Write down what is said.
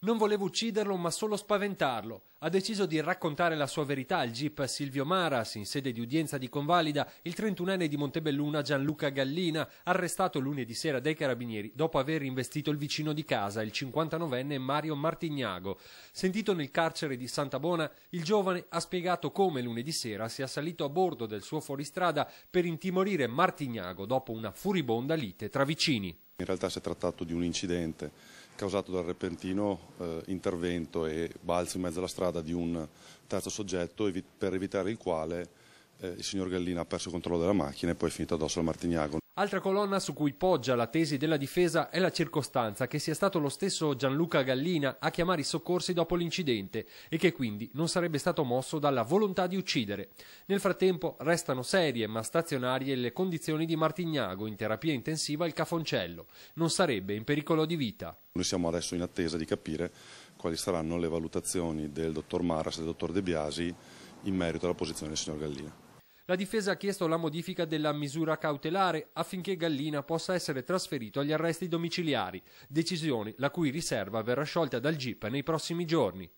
Non volevo ucciderlo ma solo spaventarlo. Ha deciso di raccontare la sua verità al GIP Silvio Maras in sede di udienza di convalida il 31enne di Montebelluna Gianluca Gallina, arrestato lunedì sera dai carabinieri dopo aver investito il vicino di casa, il 59enne Mario Martignago. Sentito nel carcere di Santa Bona, il giovane ha spiegato come lunedì sera sia salito a bordo del suo fuoristrada per intimorire Martignago dopo una furibonda lite tra vicini. In realtà si è trattato di un incidente causato dal repentino eh, intervento e balzo in mezzo alla strada di un terzo soggetto evi per evitare il quale eh, il signor Gallina ha perso il controllo della macchina e poi è finito addosso al Martignago. Altra colonna su cui poggia la tesi della difesa è la circostanza che sia stato lo stesso Gianluca Gallina a chiamare i soccorsi dopo l'incidente e che quindi non sarebbe stato mosso dalla volontà di uccidere. Nel frattempo restano serie ma stazionarie le condizioni di Martignago in terapia intensiva al Cafoncello. Non sarebbe in pericolo di vita. Noi siamo adesso in attesa di capire quali saranno le valutazioni del dottor Maras e del dottor De Biasi in merito alla posizione del signor Gallina. La difesa ha chiesto la modifica della misura cautelare affinché Gallina possa essere trasferito agli arresti domiciliari, decisione la cui riserva verrà sciolta dal GIP nei prossimi giorni.